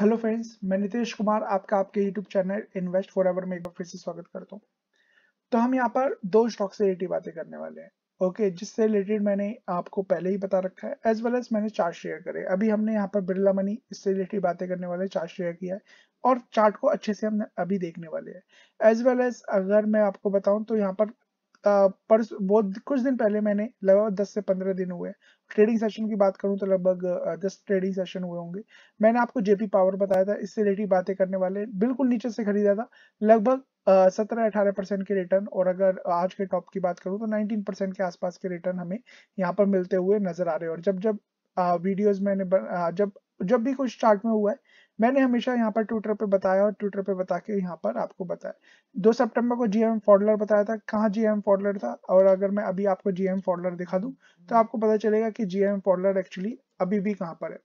hello friends मैं नितेश कुमार आपका आपके YouTube channel invest for ever में एक बार फिर से स्वागत करता हूँ तो हम यहाँ पर दो स्टॉक से रिलेटेड बातें करने वाले हैं ओके जिससे रिलेटेड मैंने आपको पहले ही बता रखा है एज वेल एज मैंने चार्ट शेयर करे अभी हमने यहाँ पर बिरला मनी इससे रिलेटेड बातें करने वाले चार्ट शेयर किया है और चार्ट को अच्छे से हम अभी देखने वाले हैं एज वेल एज अगर मैं आपको बताऊं तो यहाँ पर बहुत कुछ दिन पहले मैंने लगभग दस से पंद्रह दिन हुए ट्रेडिंग सेशन की बात करूं तो लगभग दस ट्रेडिंग सेशन हुए होंगे मैंने आपको जेपी पावर बताया था इससे रिलेटेड बातें करने वाले बिल्कुल नीचे से खरीदा था लगभग सत्रह अठारह परसेंट के रिटर्न और अगर आज के टॉप की बात करूं तो नाइनटीन परसेंट के आसपास के रिटर्न हमें यहाँ पर मिलते हुए नजर आ रहे हैं और जब जब वीडियोज मैंने जब जब भी कुछ स्टार्ट में हुआ है मैंने हमेशा यहाँ पर ट्विटर पे बताया और ट्विटर पे बता के यहाँ पर आपको बताया दो सितंबर को जीएम फॉर्डलर बताया था कहाँ जीएम फॉर्डलर था और अगर मैं अभी आपको जीएम फॉर्डलर दिखा दूँ तो आपको पता चलेगा कि जीएम फॉर्डलर एक्चुअली अभी भी कहाँ पर है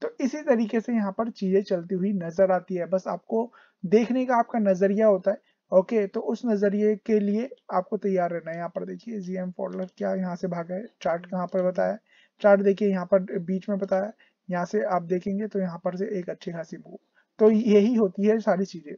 तो इसी तरीके से यहाँ पर चीजें चलती हुई नजर आती है बस आपको देखने का आपका नजरिया होता है ओके okay, तो उस नजरिए के लिए आपको तैयार रहना है यहाँ पर देखिए जीएम फॉर्डलर क्या यहाँ से भागा है चार्ट कहाँ पर बताया चार्ट देखिए यहाँ पर बीच में बताया यहाँ से आप देखेंगे तो यहाँ पर से एक अच्छी खासी मूव तो यही होती है सारी चीजें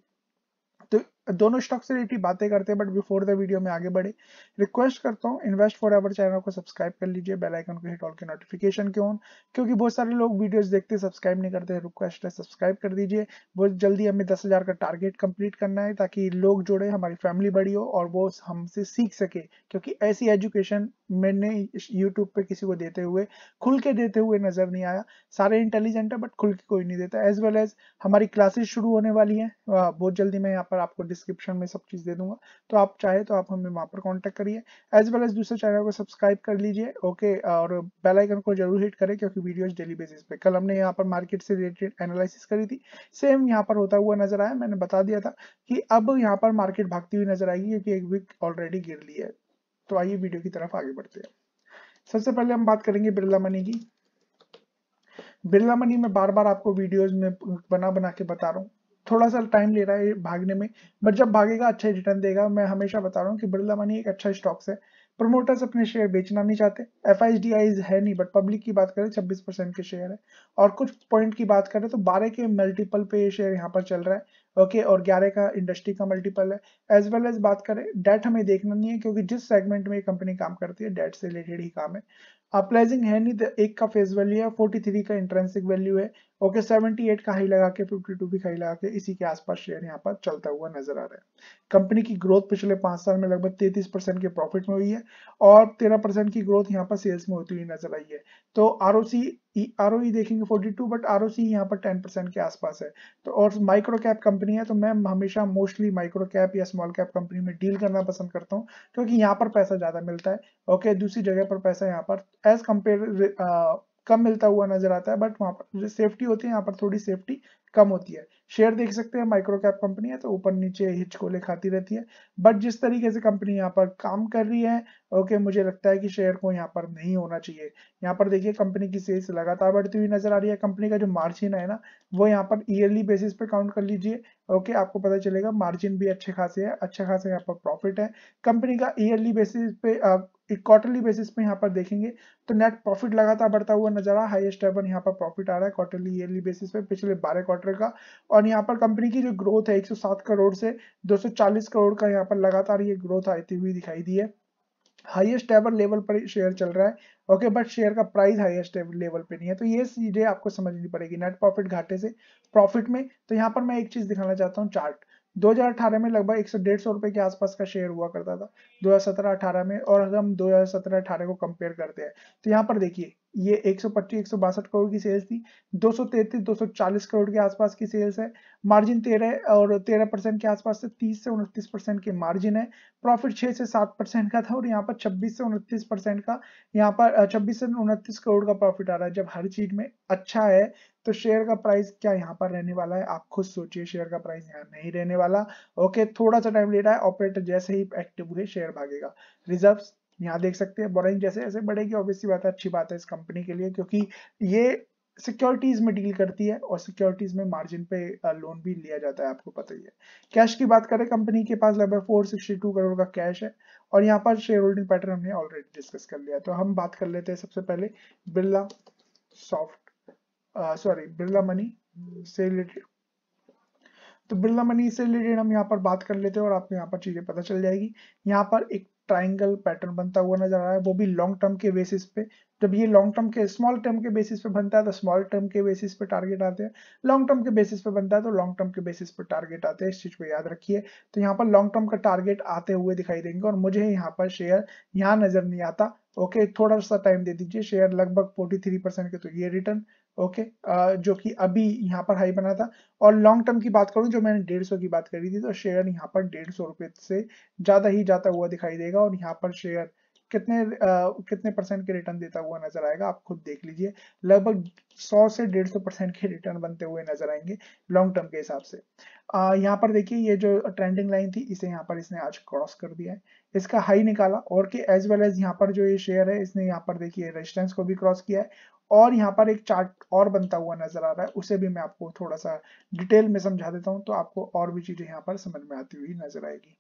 तो दोनों स्टॉक से रिलेटेड बातें करते हैं बट बिफोर द वीडियो में आगे बढ़े रिक्वेस्ट करता हूँ इन्वेस्ट फॉर एवर चैनल को सब्सक्राइब कर लीजिए बेल आइकन को हिट ऑल के नोटिफिकेशन के ऑन क्योंकि बहुत सारे लोग वीडियोस देखते सब्सक्राइब नहीं करते रिक्वेस्ट है सब्सक्राइब कर दीजिए बहुत जल्दी हमें दस का टारगेट कंप्लीट करना है ताकि लोग जुड़े हमारी फैमिली बड़ी हो और वो हमसे सीख सके क्योंकि ऐसी एजुकेशन मैंने यूट्यूब पे किसी को देते हुए खुल के देते हुए नजर नहीं आया सारे इंटेलिजेंट है बट खुल के कोई नहीं देता एज वेल एज हमारी क्लासेस शुरू होने वाली है बहुत जल्दी मैं यहाँ पर आपको डिस्क्रिप्शन में सब चीज़ दे दूंगा तो आप चाहे तो आप हमें वहां पर कॉन्टेक्ट करिए एज वेल एज दूसरे चैनल को सब्सक्राइब कर लीजिए ओके और बेल आइकन को जरूर हिट करें क्योंकि वीडियोस डेली बेसिस पे कल हमने यहाँ पर मार्केट से रिलेटेड एनालिसिस करी थी सेम यहाँ पर होता हुआ नजर आया मैंने बता दिया था कि अब यहाँ पर मार्केट भागती हुई नजर आएगी क्योंकि एक वीक ऑलरेडी गिर ली है तो आइए वीडियो की तरफ आगे बढ़ते हैं सबसे पहले हम बात करेंगे बिरला मनी की बिरला मनी में बार बार आपको वीडियोस में बना बना के बता रहा हूँ थोड़ा सा टाइम ले रहा है भागने में बट जब भागेगा अच्छा रिटर्न देगा मैं हमेशा बता रहा हूँ कि बिरला मनी एक अच्छा स्टॉक्स है प्रमोटर्स अपने शेयर बेचना नहीं चाहते एफ है नहीं बट पब्लिक की बात करें छब्बीस परसेंट के शेयर है और कुछ पॉइंट की बात करें तो बारह के मल्टीपल पे ये शेयर यहाँ पर चल रहा है ओके okay, और ग्यारह का इंडस्ट्री का मल्टीपल है एज वेल एज बात करें डेट हमें देखना नहीं है क्योंकि जिस सेगमेंट में कंपनी काम करती है डेट से रिलेटेड ही काम है अपलाइजिंग है नहीं तो एक का फेस वैल्यू है 43 का इंट्रेंसिक वैल्यू है ओके okay, 78 का हाई लगा के 52 भी हाई लगा के इसी के आसपास शेयर यहाँ पर चलता हुआ नजर आ रहा है कंपनी की ग्रोथ पिछले पांच साल में लगभग 33 परसेंट के प्रॉफिट में हुई है और 13 परसेंट की ग्रोथ यहाँ पर सेल्स में होती हुई नजर आई है तो आर आर e देखेंगे 42 बट आर ओ यहाँ पर 10 परसेंट के आसपास है तो और माइक्रो कैप कंपनी है तो मैं हमेशा मोस्टली माइक्रो कैप या स्मॉल कैप कंपनी में डील करना पसंद करता हूँ क्योंकि यहाँ पर पैसा ज्यादा मिलता है ओके दूसरी जगह पर पैसा यहाँ पर एज कम्पेयर कम मिलता हुआ नजर आता है बट वहां पर जो सेफ्टी होती है यहाँ पर थोड़ी सेफ्टी कम होती है शेयर देख सकते हैं माइक्रो कैप कंपनी है तो ऊपर नीचे हिचकोले खाती रहती है बट जिस तरीके से कंपनी यहाँ पर काम कर रही है ओके मुझे लगता है कि शेयर को यहाँ पर नहीं होना चाहिए यहाँ पर देखिए कंपनी की सेल्स लगातार बढ़ती हुई नजर आ रही है कंपनी का जो मार्जिन है ना वो यहाँ पर ईयरली बेसिस पे काउंट कर लीजिए ओके आपको पता चलेगा मार्जिन भी अच्छे खासे है अच्छे खासे यहाँ पर प्रॉफिट है कंपनी का ईयरली बेसिस पे एक क्वार्टरली बेसिस पे यहाँ पर देखेंगे तो नेट प्रॉफिट लगातार बढ़ता हुआ नजर आ रहा है हाईएस्ट एवर यहाँ पर प्रॉफिट आ रहा है क्वार्टरली ईयरली बेसिस पे पिछले बारह क्वार्टर क्वार्टर का और यहाँ पर कंपनी की जो ग्रोथ है 107 करोड़ से 240 करोड़ का यहाँ पर लगातार ये ग्रोथ आती हुई दिखाई दी है हाईएस्ट एवर लेवल पर शेयर चल रहा है ओके बट शेयर का प्राइस हाईएस्ट एवर लेवल पे नहीं है तो ये चीजें आपको समझनी पड़ेगी नेट प्रॉफिट घाटे से प्रॉफिट में तो यहाँ पर मैं एक चीज दिखाना चाहता हूँ चार्ट 2018 में लगभग एक सौ डेढ़ सौ रुपए के आसपास का शेयर हुआ करता था 2017-18 में और अगर हम 2017-18 को कंपेयर करते हैं तो यहाँ पर देखिए ये एक सौ करोड़ की सेल्स थी 233 240 करोड़ के आसपास की सेल्स है मार्जिन 13 और 13 परसेंट के आसपास से 30 से उनतीस परसेंट के मार्जिन है प्रॉफिट 6 से 7 परसेंट का था और यहाँ पर 26 से उनतीस परसेंट का यहाँ पर 26 से उनतीस करोड़ का प्रॉफिट आ रहा है जब हर चीज में अच्छा है तो शेयर का प्राइस क्या यहाँ पर रहने वाला है आप खुद सोचिए शेयर का प्राइस यहाँ नहीं रहने वाला ओके थोड़ा सा टाइम ले रहा है ऑपरेटर जैसे ही एक्टिव हुए शेयर भागेगा रिजर्व यहाँ देख सकते हैं बोरिंग जैसे ऐसे बढ़ेगी ऑब्वियसली बात है अच्छी बात है इस कंपनी के लिए क्योंकि ये सिक्योरिटीज में डील करती है और सिक्योरिटीज में मार्जिन पे लोन भी लिया जाता है आपको पता ही है कैश की बात करें कंपनी के पास लगभग 462 करोड़ का कैश है और यहाँ पर शेयर होल्डिंग पैटर्न हमने ऑलरेडी डिस्कस कर लिया तो हम बात कर लेते हैं सबसे पहले Birla soft sorry Birla money से रिलेटेड तो बिरला मनी से रिलेटेड हम यहाँ पर बात कर लेते हैं और आपको यहाँ पर चीजें पता चल जाएगी यहाँ पर एक ट्राइंगल पैटर्न बनता हुआ नजर आ रहा है वो भी लॉन्ग टर्म के बेसिस पे जब ये लॉन्ग टर्म के स्मॉल टर्म के बेसिस पे बनता है तो स्मॉल टर्म के बेसिस पे टारगेट आते हैं लॉन्ग टर्म के बेसिस पे बनता है तो लॉन्ग टर्म के बेसिस पे टारगेट आते हैं इस चीज को याद रखिए तो यहाँ पर लॉन्ग टर्म का टारगेट आते हुए दिखाई देंगे और मुझे यहाँ पर शेयर यहाँ नजर नहीं आता ओके थोड़ा सा टाइम दे दीजिए शेयर लगभग फोर्टी थ्री परसेंट के तो ये रिटर्न ओके okay, जो कि अभी यहाँ पर हाई बना था और लॉन्ग टर्म की बात करूं जो मैंने डेढ़ सौ की बात करी थी तो शेयर यहाँ पर डेढ़ सौ रुपये से ज़्यादा ही जाता हुआ दिखाई देगा और यहाँ पर शेयर कितने आ, कितने परसेंट के रिटर्न देता हुआ नजर आएगा आप खुद देख लीजिए लगभग 100 से 150 परसेंट के रिटर्न बनते हुए नजर आएंगे लॉन्ग टर्म के हिसाब से आ, यहाँ पर देखिए ये जो ट्रेंडिंग लाइन थी इसे यहाँ पर इसने आज क्रॉस कर दिया है इसका हाई निकाला और के एज वेल एज यहाँ पर जो ये शेयर है इसने यहाँ पर देखिए रेजिस्टेंस को भी क्रॉस किया है और यहाँ पर एक चार्ट और बनता हुआ नजर आ रहा है उसे भी मैं आपको थोड़ा सा डिटेल में समझा देता हूँ तो आपको और भी चीजें यहाँ पर समझ में आती हुई नजर आएगी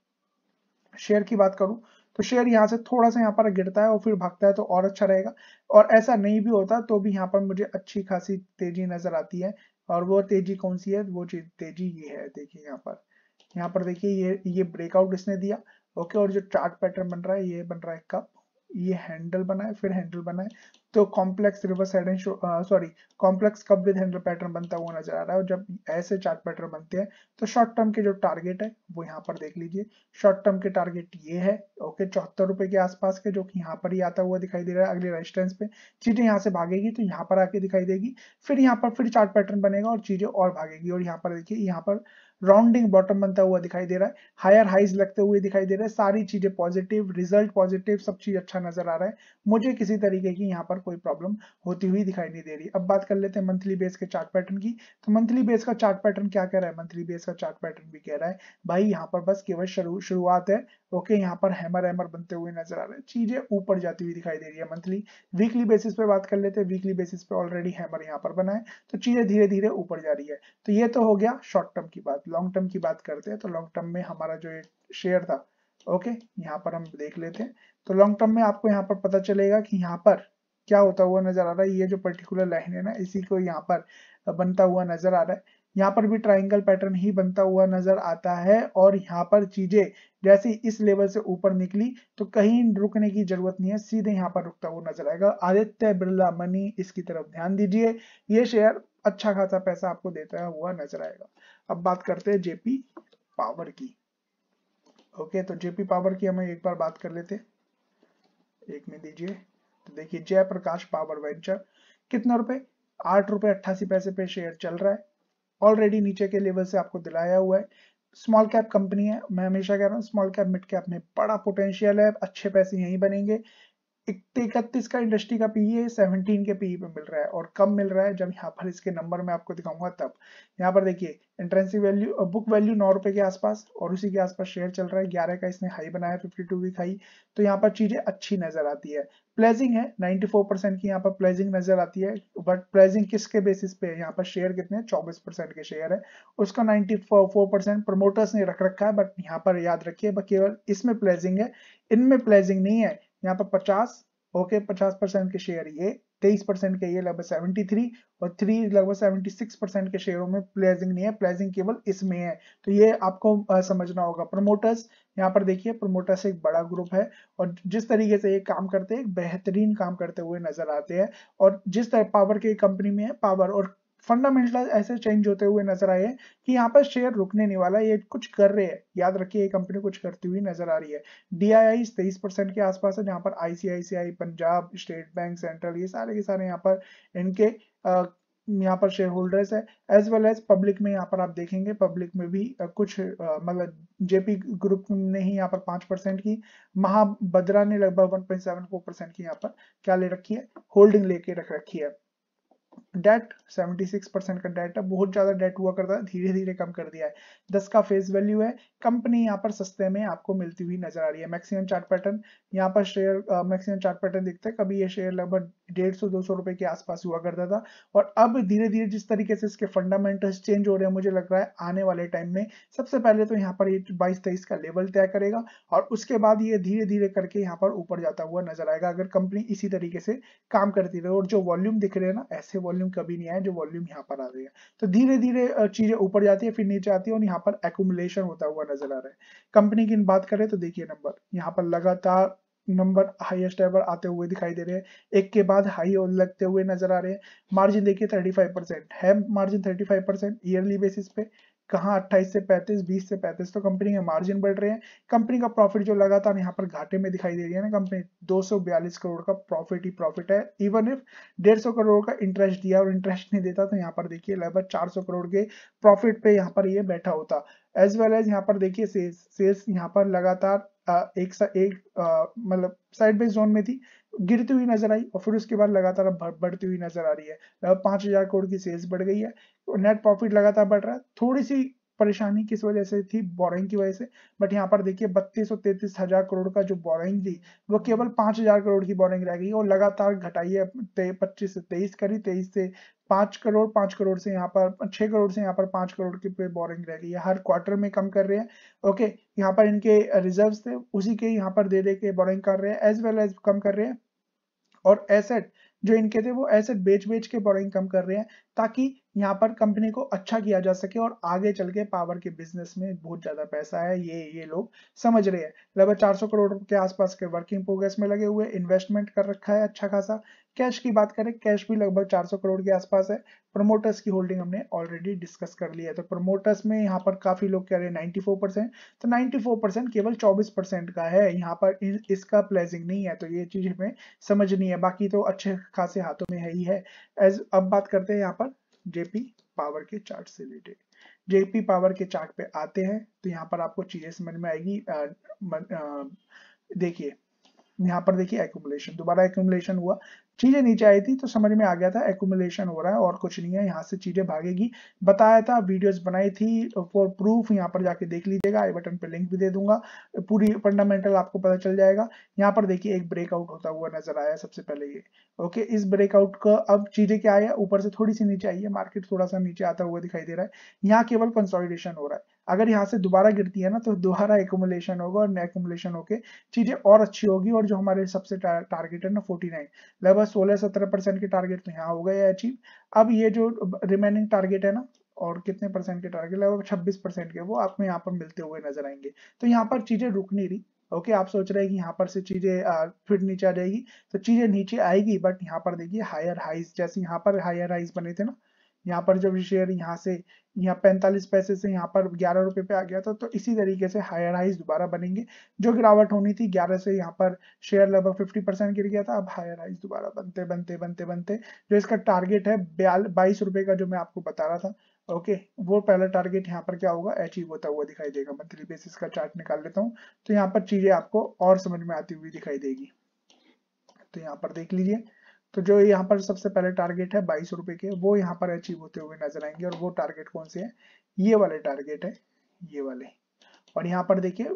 शेयर की बात करूं तो शेयर यहाँ से थोड़ा सा यहाँ पर गिरता है और फिर भागता है तो और अच्छा रहेगा और ऐसा नहीं भी होता तो भी यहाँ पर मुझे अच्छी खासी तेजी नजर आती है और वो तेजी कौन सी है वो चीज तेजी ये है देखिए यहाँ पर यहाँ पर देखिए ये ये ब्रेकआउट इसने दिया ओके और जो चार्ट पैटर्न बन रहा है ये बन रहा है कप ये हैंडल बना है फिर हैंडल बना है तो complex reverse head and sorry complex cup with handle pattern बनता हुआ नजर आ रहा है और जब ऐसे चार्ट पैटर्न बनते हैं तो शॉर्ट टर्म के जो टारगेट है वो यहाँ पर देख लीजिए शॉर्ट टर्म के टारगेट ये है ओके चौहत्तर रुपए के आसपास के जो कि यहाँ पर ही आता हुआ दिखाई दे रहा है अगले रेजिस्टेंस पे चीजें यहाँ से भागेगी तो यहाँ पर आके दिखाई देगी फिर यहाँ पर फिर चार्ट पैटर्न बनेगा और चीजें और भागेगी और यहाँ पर देखिए यहाँ पर राउंडिंग बॉटम बनता हुआ दिखाई दे रहा है हायर हाइज लगते हुए दिखाई दे रहा है सारी चीजें पॉजिटिव रिजल्ट पॉजिटिव सब चीज अच्छा नजर आ रहा है मुझे किसी तरीके की यहाँ पर कोई प्रॉब्लम होती हुई दिखाई नहीं दे रही अब बात कर लेते हैं मंथली बेस के चार्ट पैटर्न की तो मंथली बेस का चार्ट पैटर्न क्या कह रहा है मंथली बेस का चार्ट पैटर्न भी कह रहा है भाई यहाँ पर बस केवल शुरू शुरुआत है ओके यहाँ पर हैमर हैमर बनते हुए नजर आ रहे हैं चीजें ऊपर जाती हुई दिखाई दे रही है मंथली वीकली बेसिस पे बात कर लेते हैं वीकली बेसिस पे ऑलरेडी हैमर यहाँ पर बना है तो चीजें धीरे धीरे ऊपर जा रही है तो ये तो हो गया शॉर्ट टर्म की बात लॉन्ग टर्म की बात करते हैं तो लॉन्ग टर्म में हमारा जो शेयर था ओके यहाँ पर हम देख लेते हैं तो लॉन्ग टर्म में आपको यहाँ पर पता चलेगा कि यहाँ पर क्या होता हुआ नजर आ रहा है ये जो पर्टिकुलर लाइन है ना इसी को यहाँ पर बनता हुआ नजर आ रहा है यहाँ पर भी ट्राइंगल पैटर्न ही बनता हुआ नजर आता है और यहाँ पर चीजें जैसे इस लेवल से ऊपर निकली तो कहीं रुकने की जरूरत नहीं है सीधे यहाँ पर रुकता हुआ नजर आएगा आदित्य बिरला मनी इसकी तरफ ध्यान दीजिए ये शेयर अच्छा खासा पैसा आपको देता हुआ नजर आएगा अब बात करते हैं जेपी पावर की ओके तो जेपी पावर की हमें एक बार बात कर लेते एक में दीजिए तो देखिए जयप्रकाश पावर वेंचर कितना रुपए आठ रुपए अट्ठासी पैसे पे शेयर चल रहा है ऑलरेडी नीचे के लेवल से आपको दिलाया हुआ है स्मॉल कैप कंपनी है मैं हमेशा कह रहा हूँ स्मॉल कैप मिड कैप में बड़ा पोटेंशियल है अच्छे पैसे यहीं बनेंगे इकतीस का इंडस्ट्री का पीई सेवनटीन e के पीई e पे मिल रहा है और कब मिल रहा है जब यहाँ पर इसके नंबर में आपको दिखाऊंगा तब यहाँ पर देखिए इंट्रेंसिव वैल्यू बुक वैल्यू नौ रुपए के आसपास और उसी के आसपास शेयर चल रहा है ग्यारह का इसने हाई बनाया फिफ्टी टू वीक हाई तो यहाँ पर चीजें अच्छी नजर आती है प्लेजिंग है नाइनटी परसेंट की यहाँ पर प्लेजिंग नजर आती है बट प्लेजिंग किसके बेसिस पे है यहाँ पर शेयर कितने चौबीस परसेंट के शेयर है उसका नाइनटी परसेंट प्रमोटर्स ने रख रखा है बट यहाँ पर याद रखिये केवल इसमें प्लेजिंग है इनमें प्लेजिंग नहीं है यहाँ पर पचास ओके पचास परसेंट के शेयर ये तेईस परसेंट के ये लगभग सेवेंटी थ्री और थ्री लगभग सेवेंटी सिक्स परसेंट के शेयरों में प्लेजिंग नहीं है प्लेजिंग केवल इसमें है तो ये आपको आ, समझना होगा प्रमोटर्स यहाँ पर देखिए प्रमोटर्स एक बड़ा ग्रुप है और जिस तरीके से ये काम करते हैं बेहतरीन काम करते हुए नजर आते हैं और जिस तरह पावर के कंपनी में है पावर और फंडामेंटल ऐसे चेंज होते हुए नजर आए हैं कि यहाँ पर शेयर रुकने नहीं वाला ये कुछ कर रहे हैं याद रखिए ये कंपनी कुछ करती हुई नजर आ रही है डी आई आई तेईस परसेंट के आसपास है जहाँ पर ICICI Punjab state bank central ये सारे के सारे यहाँ पर इनके यहाँ पर शेयर होल्डर्स है एज वेल एज पब्लिक में यहाँ पर आप देखेंगे पब्लिक में भी कुछ मतलब जेपी ग्रुप ने ही यहाँ पर पांच परसेंट की महाबद्रा ने लगभग one point seven four percent की यहाँ पर क्या ले रखी है होल्डिंग लेके रख रखी है डेट 76 परसेंट का डेट है बहुत ज्यादा डेट हुआ करता है धीरे धीरे कम कर दिया है दस का फेस वैल्यू है कंपनी यहाँ पर सस्ते में आपको मिलती हुई नजर आ रही है मैक्सिमम चार्ट पैटर्न यहाँ पर शेयर मैक्सिमम चार्ट पैटर्न देखते हैं कभी ये शेयर लगभग डेढ़ सौ दो सौ रुपए के आसपास हुआ करता था और अब धीरे धीरे जिस तरीके से इसके फंडामेंटल्स चेंज हो रहे हैं मुझे लग रहा है आने वाले टाइम में सबसे पहले तो यहाँ पर ये बाईस तेईस का लेवल तय करेगा और उसके बाद ये धीरे धीरे करके यहाँ पर ऊपर जाता हुआ नजर आएगा अगर कंपनी इसी तरीके से काम करती रहे और जो वॉल्यूम दिख रहे हैं ना ऐसे वॉल्यूम कभी नहीं आए जो वॉल्यूम यहाँ पर आ रही है तो धीरे धीरे चीजें ऊपर जाती है फिर नीचे आती है और यहाँ पर एकुमुलेशन होता हुआ नजर आ रहा है कंपनी की बात करें तो देखिए नंबर यहाँ पर लगातार नंबर हाईएस्ट एवर आते हुए दिखाई दे रहे हैं एक के बाद हाई और लगते हुए नजर आ रहे हैं मार्जिन देखिए 35 परसेंट है मार्जिन 35 परसेंट ईयरली बेसिस पे कहा 28 से 35, 20 से 35 तो कंपनी के मार्जिन बढ़ रहे हैं कंपनी का प्रॉफिट जो लगातार यहाँ पर घाटे में दिखाई दे रही है ना कंपनी 242 करोड़ का प्रॉफिट ही प्रॉफिट है इवन इफ 150 करोड़ का इंटरेस्ट दिया और इंटरेस्ट नहीं देता तो यहाँ पर देखिए लगभग 400 करोड़ के प्रॉफिट पे यहाँ पर ये यह बैठा होता एज वेल एज यहाँ पर देखिए सेल्स सेल्स यहाँ पर लगातार एक सा एक मतलब साइड बाई जोन में थी गिरती हुई नजर आई और फिर उसके बाद लगातार बढ़ती हुई नजर आ रही है पांच हजार करोड़ की सेल्स बढ़ गई है नेट प्रॉफिट लगातार बढ़ रहा है थोड़ी सी परेशानी किस वजह से थी बोरिंग की वजह से बट यहाँ पर देखिए बत्तीस और तैतीस हजार करोड़ का जो बोरिंग थी वो केवल पांच हजार करोड़ की बोरिंग रह गई और लगातार घटाई है पच्चीस से तेईस करी तेईस से पांच करोड़ पांच करोड़ से यहाँ पर छह करोड़ से यहाँ पर पांच करोड़ की बोरिंग रह गई है हर क्वार्टर में कम कर रहे हैं ओके यहाँ पर इनके रिजर्व थे उसी के यहाँ पर दे दे के बोरिंग कर रहे हैं एज वेल एज कम कर रहे हैं और एसेट जो इनके थे वो ऐसे बेच बेच के बोरिंग कम कर रहे हैं ताकि यहाँ पर कंपनी को अच्छा किया जा सके और आगे चल के पावर के बिजनेस में बहुत ज्यादा पैसा है ये ये लोग समझ रहे हैं लगभग 400 करोड़ के आसपास के वर्किंग प्रोग्रेस में लगे हुए इन्वेस्टमेंट कर रखा है अच्छा खासा कैश की बात करें कैश भी लगभग 400 करोड़ के आसपास है प्रमोटर्स की होल्डिंग हमने ऑलरेडी डिस्कस कर लिया है तो प्रमोटर्स में यहाँ पर काफी लोग कह रहे हैं 94 परसेंट तो 94 परसेंट केवल 24 परसेंट का है यहाँ पर इसका प्लेजिंग नहीं है तो ये चीज हमें समझनी है बाकी तो अच्छे खासे हाथों में है ही है एज अब बात करते हैं यहाँ पर जेपी पावर के चार्ट से रिलेटेड जेपी पावर के चार्ट पे आते हैं तो यहाँ पर आपको चीजें समझ में आएगी देखिए यहाँ पर देखिए एक्यूमुलेशन दोबारा एक्यूमुलेशन हुआ चीजें नीचे आई थी तो समझ में आ गया था एकुमुलेशन हो रहा है और कुछ नहीं है यहाँ से चीजें भागेगी बताया था वीडियोस बनाई थी फॉर प्रूफ यहाँ पर जाके देख लीजिएगा आई बटन पर लिंक भी दे दूंगा पूरी फंडामेंटल आपको पता चल जाएगा यहाँ पर देखिए एक ब्रेकआउट होता हुआ नजर आया सबसे पहले ये ओके इस ब्रेकआउट का अब चीजें क्या आया ऊपर से थोड़ी सी नीचे आई है मार्केट थोड़ा सा नीचे आता हुआ दिखाई दे रहा है यहाँ केवल कंसोलिडेशन हो रहा है अगर यहाँ से दोबारा गिरती है ना तो दोबारा एकोमुलेशन होगा और एकोमुलेशन होकर चीजें और अच्छी होगी और जो हमारे सबसे टारगेट है ना फोर्टी नाइन लगभग सोलह सत्रह परसेंट के टारगेट तो यहाँ हो गए अचीव अब ये जो रिमेनिंग टारगेट है ना और कितने परसेंट के टारगेट लगभग छब्बीस परसेंट के वो आपको यहाँ पर मिलते हुए नजर आएंगे तो यहाँ पर चीजें रुक नहीं रही ओके okay, आप सोच रहे हैं कि यहाँ पर से चीजें फिर नीचे आ जाएगी तो चीजें नीचे आएगी बट यहाँ पर देखिए हायर हाइज जैसे यहाँ पर हायर हाइज बने थे ना यहाँ पर जब शेयर यहाँ से यहाँ पैंतालीस पैसे से यहाँ पर ग्यारह रुपए पे आ गया था तो इसी तरीके से हायर हाइज दोबारा बनेंगे जो गिरावट होनी थी ग्यारह से यहाँ पर शेयर लगभग फिफ्टी परसेंट गिर गया था अब हायर हाइज दोबारा बनते बनते बनते बनते जो इसका टारगेट है बाईस रुपए का जो मैं आपको बता रहा था ओके वो पहला टारगेट यहाँ पर क्या होगा अचीव e होता हुआ दिखाई देगा मंथली बेसिस का चार्ट निकाल लेता हूँ तो यहाँ पर चीजें आपको और समझ में आती हुई दिखाई देगी तो यहाँ पर देख लीजिए तो जो यहाँ पर सबसे पहले टारगेट है बाईस रुपए के वो यहाँ पर अचीव होते हुए नजर आएंगे और वो टारगेट कौन से है ये वाले टारगेट है ये वाले और यहाँ पर देखिए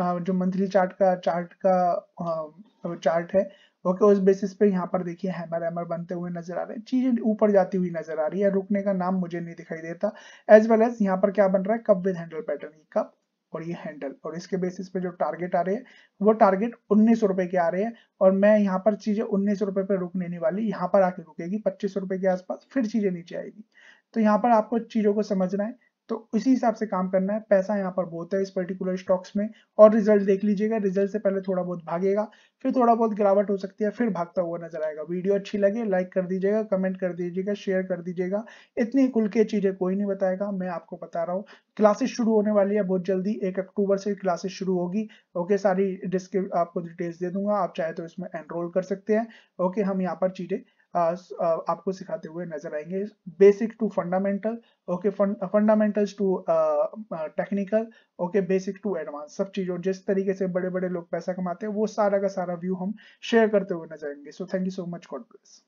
जो मंथली चार्ट का चार्ट का चार्ट है ओके उस बेसिस पे यहाँ पर देखिए हैमर हैमर बनते हुए नजर आ रहे हैं चीजें ऊपर जाती हुई नजर आ रही है रुकने का नाम मुझे नहीं दिखाई देता एज वेल एज यहाँ पर क्या बन रहा है cup with handle pattern cup और ये हैंडल और इसके बेसिस पे जो टारगेट आ रहे हैं वो टारगेट उन्नीस रुपए के आ रहे हैं और मैं यहाँ पर चीजें उन्नीस रुपए पे रुकने नहीं वाली यहाँ पर आके रुकेगी पच्चीस रुपए के आसपास फिर चीजें नीचे आएगी तो यहाँ पर आपको चीजों को समझना है तो उसी हिसाब से काम करना है पैसा यहाँ पर बहुत है इस पर्टिकुलर स्टॉक्स में और रिजल्ट देख लीजिएगा रिजल्ट से पहले थोड़ा बहुत भागेगा फिर थोड़ा बहुत गिरावट हो सकती है फिर भागता हुआ नजर आएगा वीडियो अच्छी लगे लाइक कर दीजिएगा कमेंट कर दीजिएगा शेयर कर दीजिएगा इतनी खुल के चीजें कोई नहीं बताएगा मैं आपको बता रहा हूँ क्लासेस शुरू होने वाली है बहुत जल्दी एक अक्टूबर से क्लासेस शुरू होगी ओके सारी डिस्क आपको डिटेल्स दे दूंगा आप चाहे तो इसमें एनरोल कर सकते हैं ओके हम यहाँ पर चीजें आपको सिखाते हुए नजर आएंगे basic to fundamental okay fundamentals to technical okay basic to advance सब चीज और जिस तरीके से बड़े बड़े लोग पैसा कमाते हैं वो सारा का सारा व्यू हम शेयर करते हुए नजर आएंगे so thank you so much god bless